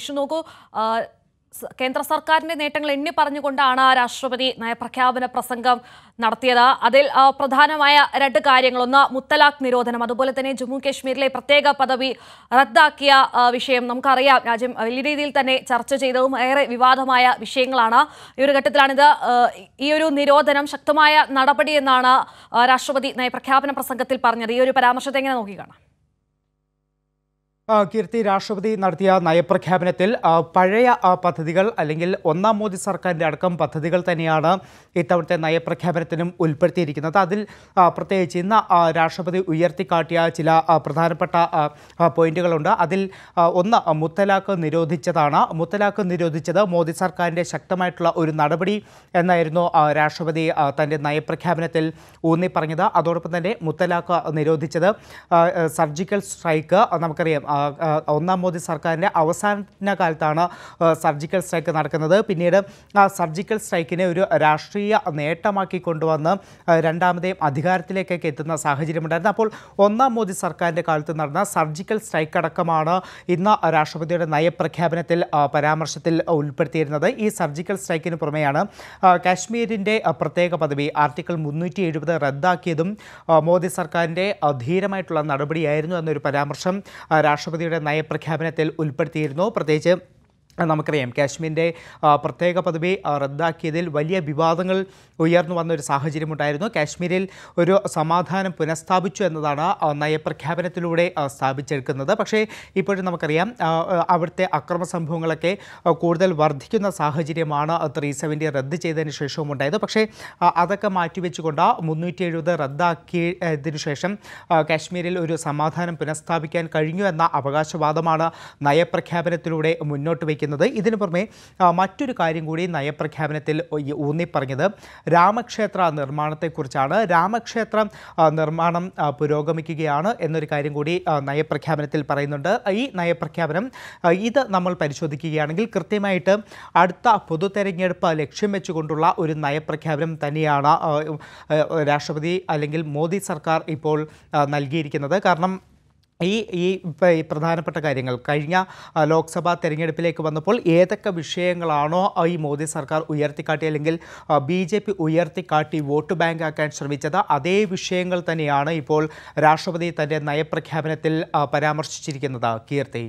വിഷു നോക്കൂ കേന്ദ്ര സർക്കാരിന്റെ നേട്ടങ്ങൾ എണ്ണി പറഞ്ഞുകൊണ്ടാണ് രാഷ്ട്രപതി നയപ്രഖ്യാപന പ്രസംഗം നടത്തിയത് അതിൽ പ്രധാനമായ രണ്ട് കാര്യങ്ങൾ ഒന്ന് മുത്തലാഖ് നിരോധനം അതുപോലെ തന്നെ ജമ്മു കാശ്മീരിലെ പ്രത്യേക പദവി റദ്ദാക്കിയ വിഷയം നമുക്കറിയാം രാജ്യം വലിയ രീതിയിൽ തന്നെ ചർച്ച ചെയ്തതും ഏറെ വിവാദമായ വിഷയങ്ങളാണ് ഈ ഒരു ഘട്ടത്തിലാണിത് ഈ ഒരു നിരോധനം ശക്തമായ നടപടി എന്നാണ് രാഷ്ട്രപതി നയപ്രഖ്യാപന പ്രസംഗത്തിൽ പറഞ്ഞത് ഈ ഒരു പരാമർശത്തെ എങ്ങനെ നോക്കിക്കാണാം കീർത്തി രാഷ്ട്രപതി നടത്തിയ നയപ്രഖ്യാപനത്തിൽ പഴയ പദ്ധതികൾ അല്ലെങ്കിൽ ഒന്നാം മോദി സർക്കാരിൻ്റെ അടക്കം പദ്ധതികൾ തന്നെയാണ് ഇത്തവണത്തെ നയപ്രഖ്യാപനത്തിനും ഉൾപ്പെടുത്തിയിരിക്കുന്നത് അതിൽ പ്രത്യേകിച്ച് ഇന്ന് രാഷ്ട്രപതി ഉയർത്തിക്കാട്ടിയ ചില പ്രധാനപ്പെട്ട പോയിന്റുകളുണ്ട് അതിൽ ഒന്ന് മുത്തലാഖ് നിരോധിച്ചതാണ് മുത്തലാഖ് നിരോധിച്ചത് മോദി സർക്കാരിൻ്റെ ശക്തമായിട്ടുള്ള ഒരു നടപടി എന്നായിരുന്നു രാഷ്ട്രപതി തൻ്റെ നയപ്രഖ്യാപനത്തിൽ ഊന്നിപ്പറഞ്ഞത് അതോടൊപ്പം തന്നെ മുത്തലാഖ് നിരോധിച്ചത് സർജിക്കൽ സ്ട്രൈക്ക് നമുക്കറിയാം ഒന്നാം മോദി സർക്കാരിൻ്റെ അവസാന കാലത്താണ് സർജിക്കൽ സ്ട്രൈക്ക് നടക്കുന്നത് പിന്നീട് ആ സർജിക്കൽ സ്ട്രൈക്കിനെ ഒരു രാഷ്ട്രീയ നേട്ടമാക്കി കൊണ്ടുവന്ന് രണ്ടാമതേയും അധികാരത്തിലേക്കൊക്കെ എത്തുന്ന സാഹചര്യമുണ്ടായിരുന്നു അപ്പോൾ ഒന്നാം മോദി സർക്കാരിൻ്റെ കാലത്ത് നടന്ന സർജിക്കൽ സ്ട്രൈക്ക് അടക്കമാണ് ഇന്ന് രാഷ്ട്രപതിയുടെ നയപ്രഖ്യാപനത്തിൽ പരാമർശത്തിൽ ഉൾപ്പെടുത്തിയിരുന്നത് ഈ സർജിക്കൽ സ്ട്രൈക്കിന് പുറമെയാണ് കാശ്മീരിൻ്റെ പ്രത്യേക പദവി ആർട്ടിക്കിൾ മുന്നൂറ്റി എഴുപത് റദ്ദാക്കിയതും മോദി സർക്കാരിൻ്റെ ധീരമായിട്ടുള്ള നടപടിയായിരുന്നു എന്നൊരു പരാമർശം രാഷ്ട്ര രാഷ്ട്രപതിയുടെ നയപ്രഖ്യാപനത്തിൽ ഉൾപ്പെടുത്തിയിരുന്നു പ്രത്യേകിച്ച് നമുക്കറിയാം കാശ്മീരിൻ്റെ പ്രത്യേക പദവി റദ്ദാക്കിയതിൽ വലിയ വിവാദങ്ങൾ ഉയർന്നു വന്ന ഒരു സാഹചര്യമുണ്ടായിരുന്നു കാശ്മീരിൽ ഒരു സമാധാനം പുനഃസ്ഥാപിച്ചു എന്നതാണ് നയപ്രഖ്യാപനത്തിലൂടെ സ്ഥാപിച്ചെടുക്കുന്നത് പക്ഷേ ഇപ്പോഴും നമുക്കറിയാം അവിടുത്തെ അക്രമ സംഭവങ്ങളൊക്കെ കൂടുതൽ വർദ്ധിക്കുന്ന സാഹചര്യമാണ് ത്രീ സെവൻറ്റി റദ്ദ് ചെയ്തതിന് ശേഷവും ഉണ്ടായത് പക്ഷേ അതൊക്കെ മാറ്റിവെച്ചുകൊണ്ട് മുന്നൂറ്റി എഴുപത് റദ്ദാക്കിയതിനു ശേഷം കാശ്മീരിൽ ഒരു സമാധാനം പുനഃസ്ഥാപിക്കാൻ കഴിഞ്ഞു എന്ന അവകാശവാദമാണ് നയപ്രഖ്യാപനത്തിലൂടെ മുന്നോട്ട് വയ്ക്കുന്നത് കാണിക്കുന്നത് ഇതിനു പുറമെ മറ്റൊരു കാര്യം കൂടി നയപ്രഖ്യാപനത്തിൽ ഊന്നിപ്പറഞ്ഞത് രാമക്ഷേത്ര നിർമ്മാണത്തെക്കുറിച്ചാണ് രാമക്ഷേത്രം നിർമ്മാണം പുരോഗമിക്കുകയാണ് എന്നൊരു കാര്യം കൂടി നയപ്രഖ്യാപനത്തിൽ പറയുന്നുണ്ട് ഈ നയപ്രഖ്യാപനം ഇത് നമ്മൾ പരിശോധിക്കുകയാണെങ്കിൽ കൃത്യമായിട്ട് അടുത്ത പൊതു തെരഞ്ഞെടുപ്പ് ലക്ഷ്യം വെച്ചുകൊണ്ടുള്ള ഒരു നയപ്രഖ്യാപനം തന്നെയാണ് രാഷ്ട്രപതി അല്ലെങ്കിൽ മോദി സർക്കാർ ഇപ്പോൾ നൽകിയിരിക്കുന്നത് കാരണം ഈ ഈ പ്രധാനപ്പെട്ട കാര്യങ്ങൾ കഴിഞ്ഞ ലോക്സഭാ തെരഞ്ഞെടുപ്പിലേക്ക് വന്നപ്പോൾ ഏതൊക്കെ വിഷയങ്ങളാണോ ഈ മോദി സർക്കാർ ഉയർത്തിക്കാട്ടി അല്ലെങ്കിൽ ബി ജെ പി ഉയർത്തിക്കാട്ടി വോട്ട് ബാങ്ക് ആക്കാൻ ശ്രമിച്ചത് അതേ വിഷയങ്ങൾ തന്നെയാണ് ഇപ്പോൾ രാഷ്ട്രപതി തൻ്റെ നയപ്രഖ്യാപനത്തിൽ പരാമർശിച്ചിരിക്കുന്നത് കീർത്തി